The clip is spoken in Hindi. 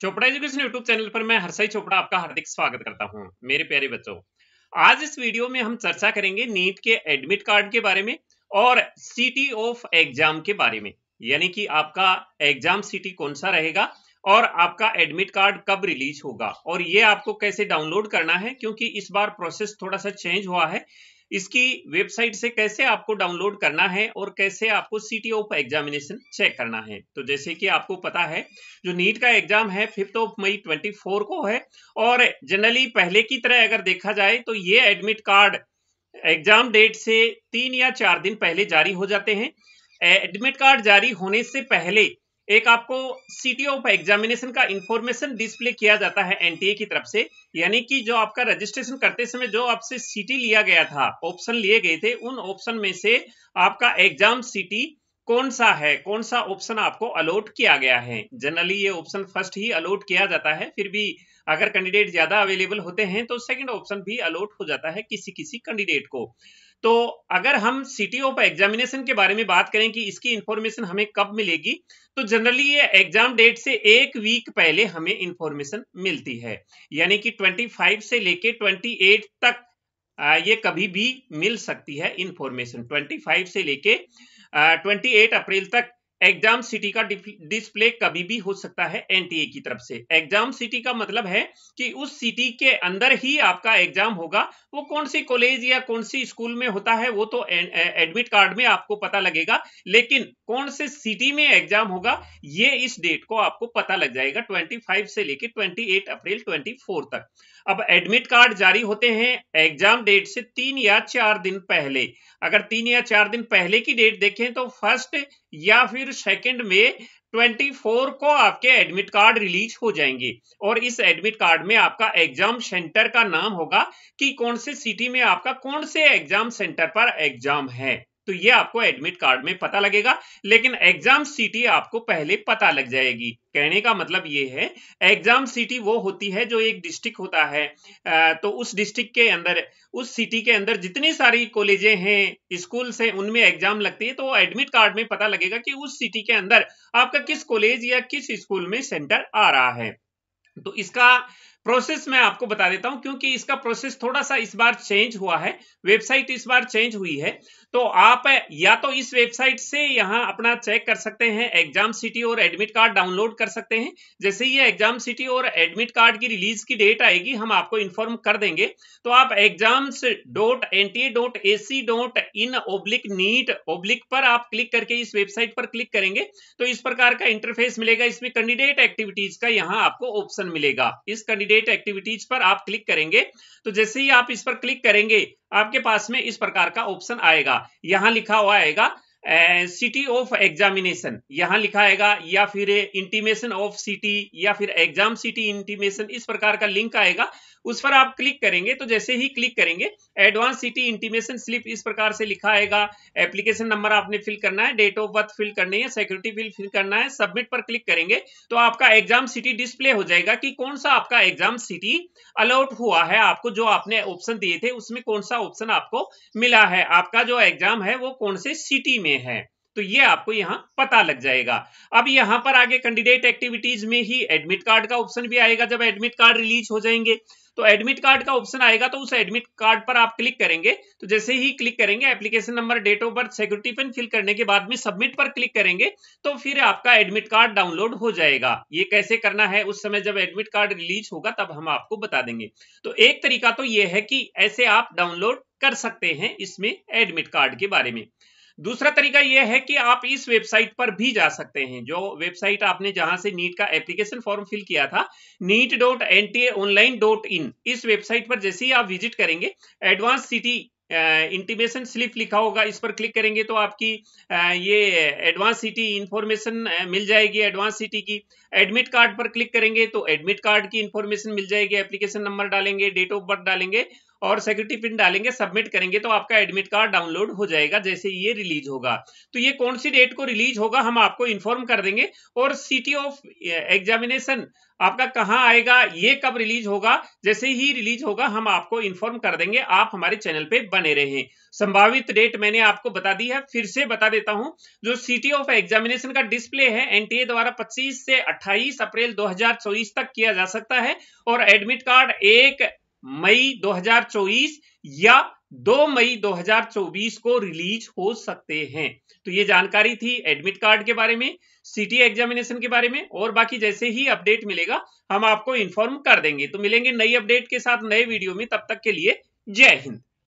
चोपड़ा एजुकेशन यूट्यूब चैनल पर मैं हरसाई चोपड़ा आपका हार्दिक स्वागत करता हूं मेरे प्यारे बच्चों आज इस वीडियो में हम चर्चा करेंगे नीट के एडमिट कार्ड के बारे में और सिटी ऑफ एग्जाम के बारे में यानी कि आपका एग्जाम सिटी कौन सा रहेगा और आपका एडमिट कार्ड कब रिलीज होगा और ये आपको कैसे डाउनलोड करना है क्योंकि इस बार प्रोसेस थोड़ा सा चेंज हुआ है इसकी वेबसाइट से कैसे आपको डाउनलोड करना है और कैसे आपको सिटी ऑफ एग्जामिनेशन चेक करना है तो जैसे कि आपको पता है जो नीट का एग्जाम है fifth of May twenty four को है और जनरली पहले की तरह अगर देखा जाए तो ये एडमिट कार्ड एग्जाम डेट से तीन या चार दिन पहले जारी हो जाते हैं एडमिट कार्ड जारी होने से पहले एक आपको सीटी ऑफ एग्जामिनेशन का इंफॉर्मेशन डिस्प्ले किया जाता है एनटीए की तरफ से यानी कि जो आपका रजिस्ट्रेशन करते समय जो आपसे सीटी लिया गया था ऑप्शन लिए गए थे उन ऑप्शन में से आपका एग्जाम सीटी कौन सा है कौन सा ऑप्शन आपको अलॉट किया गया है जनरली ये ऑप्शन फर्स्ट ही अलॉट किया जाता है फिर भी अगर कैंडिडेट ज्यादा अवेलेबल होते हैं तो सेकंड ऑप्शन भी अलॉट हो जाता है किसी किसी कैंडिडेट को तो अगर हम सिटी ऑफ एग्जामिनेशन के बारे में बात करें कि इसकी इंफॉर्मेशन हमें कब मिलेगी तो जनरली ये एग्जाम डेट से एक वीक पहले हमें इंफॉर्मेशन मिलती है यानी कि 25 से लेके 28 तक ये कभी भी मिल सकती है इंफॉर्मेशन 25 से लेके 28 अप्रैल तक एग्जाम सिटी का डिस्प्ले कभी भी हो सकता है एनटीए की तरफ से एग्जाम सिटी का मतलब है कि उस सिटी के अंदर ही आपका एग्जाम होगा वो कौन सी कॉलेज या कौन सी स्कूल में होता है वो तो एडमिट कार्ड में आपको पता लगेगा लेकिन कौन से सिटी में एग्जाम होगा ये इस डेट को आपको पता लग जाएगा 25 से लेकर 28 अप्रैल 24 तक अब एडमिट कार्ड जारी होते हैं एग्जाम डेट से तीन या चार दिन पहले अगर तीन या चार दिन पहले की डेट देखें तो फर्स्ट या फिर सेकेंड में 24 को आपके एडमिट कार्ड रिलीज हो जाएंगे और इस एडमिट कार्ड में आपका एग्जाम सेंटर का नाम होगा कि कौन से सिटी में आपका कौन से एग्जाम सेंटर पर एग्जाम है तो ये आपको एडमिट कार्ड में पता लगेगा लेकिन एग्जाम सिटी आपको पहले पता लग जाएगी कहने का मतलब ये है एग्जाम सिटी वो होती है जो एक डिस्ट्रिक्ट होता है तो उस डिस्ट्रिक्ट के अंदर उस सिटी के अंदर जितनी सारी कॉलेजें हैं स्कूल से उनमें एग्जाम लगती है तो एडमिट कार्ड में पता लगेगा कि उस सिटी के अंदर आपका किस कॉलेज या किस स्कूल में सेंटर आ रहा है तो इसका प्रोसेस मैं आपको बता देता हूं क्योंकि इसका प्रोसेस थोड़ा सा इस बार चेंज हुआ है वेबसाइट इस बार चेंज हुई है तो आप या तो इस वेबसाइट से यहाँ अपना चेक कर सकते हैं एग्जाम सिटी और एडमिट कार्ड डाउनलोड कर सकते हैं जैसे ही एग्जाम सिटी और एडमिट कार्ड की रिलीज की डेट आएगी हम आपको इन्फॉर्म कर देंगे तो आप exams dot N T dot A C dot in oblique NEET oblique पर आप क्लिक करके इस वेबसाइट पर क्लिक करेंगे तो इस प्रकार का इंटरफेस मिलेगा इसमें कैंडिडेट एक्टिविटीज का यहाँ आपको ऑप्शन मिलेगा इस कैंडिडेट डेट एक्टिविटीज पर आप क्लिक करेंगे तो जैसे ही आप इस पर क्लिक करेंगे आपके पास में इस प्रकार का ऑप्शन आएगा यहां लिखा हुआ आएगा सिटी ऑफ एग्जामिनेशन यहां लिखा आएगा या फिर इंटीमेशन ऑफ सिटी या फिर एग्जाम सिटी इंटीमेशन इस प्रकार का लिंक आएगा उस पर आप क्लिक करेंगे तो जैसे ही क्लिक करेंगे एडवांस सिटी इंटीमेशन स्लिप इस प्रकार से लिखा आएगा एप्लीकेशन नंबर आपने फिल करना है डेट ऑफ बर्थ फिल करनी है सिक्योरिटी फिल फिल करना है सबमिट पर क्लिक करेंगे तो आपका एग्जाम सिटी डिस्प्ले हो जाएगा कि कौन सा आपका एग्जाम सिटी अलॉट हुआ है आपको जो आपने ऑप्शन दिए थे उसमें कौन सा ऑप्शन आपको मिला है आपका जो एग्जाम है वो कौन से सिटी में में है तो ये आपको यहाँ पता लग जाएगा अब यहाँ पर आगे कैंडिडेट एक्टिविटीज में ही एडमिट कार्ड का ऑप्शन भी आएगा जब एडमिट कार्ड रिलीज हो जाएंगे तो एडमिट कार्ड का ऑप्शन आएगा तो उस एडमिट कार्ड पर आप क्लिक करेंगे तो जैसे ही क्लिक करेंगे application number date of birth security pin fill करने के बाद में सबमिट पर क्लिक करेंगे तो फिर आपका एडमिट कार्ड डाउनलोड हो जाएगा ये कैसे करना है उस समय जब एडमिट कार्ड रिलीज होगा तब हम आपको बता देंगे तो एक तरीका तो ये है कि ऐसे आप डाउनलोड कर सकते हैं इसमें एडमिट कार्ड के बारे में दूसरा तरीका यह है कि आप इस वेबसाइट पर भी जा सकते हैं जो वेबसाइट आपने जहां से नीट का एप्लीकेशन फॉर्म फिल किया था NEET dot N T online dot in इस वेबसाइट पर जैसे ही आप विजिट करेंगे एडवांस सिटी इंटीमेशन स्लिप लिखा होगा इस पर क्लिक करेंगे तो आपकी ये एडवांस सिटी इंफॉर्मेशन मिल जाएगी एडवांस सिटी की एडमिट कार्ड पर क्लिक करेंगे तो एडमिट कार्ड की इंफॉर्मेशन मिल जाएगी एप्लीकेशन नंबर डालेंगे डेट ऑफ बर्थ डालेंगे और सिक्योरिटी पिन डालेंगे सबमिट करेंगे तो आपका एडमिट कार्ड डाउनलोड हो जाएगा जैसे ये रिलीज होगा तो ये कौन सी डेट को रिलीज होगा हम आपको इन्फॉर्म कर देंगे और सिटी ऑफ एग्जामिनेशन आपका कहाँ आएगा ये कब रिलीज होगा जैसे ही रिलीज होगा हम आपको इन्फॉर्म कर देंगे आप हमारे चैनल पे बने रहे संभावित डेट मैंने आपको बता दी है फिर से बता देता हूं जो सिटी ऑफ एग्जामिनेशन का डिस्प्ले है एनटीए द्वारा 25 से 28 अप्रैल 2024 तक किया जा सकता है और एडमिट कार्ड एक मई 2024 या 2 मई 2024 को रिलीज हो सकते हैं तो ये जानकारी थी एडमिट कार्ड के बारे में सिटी एग्जामिनेशन के बारे में और बाकी जैसे ही अपडेट मिलेगा हम आपको इन्फॉर्म कर देंगे तो मिलेंगे नई अपडेट के साथ नए वीडियो में तब तक के लिए जय हिंद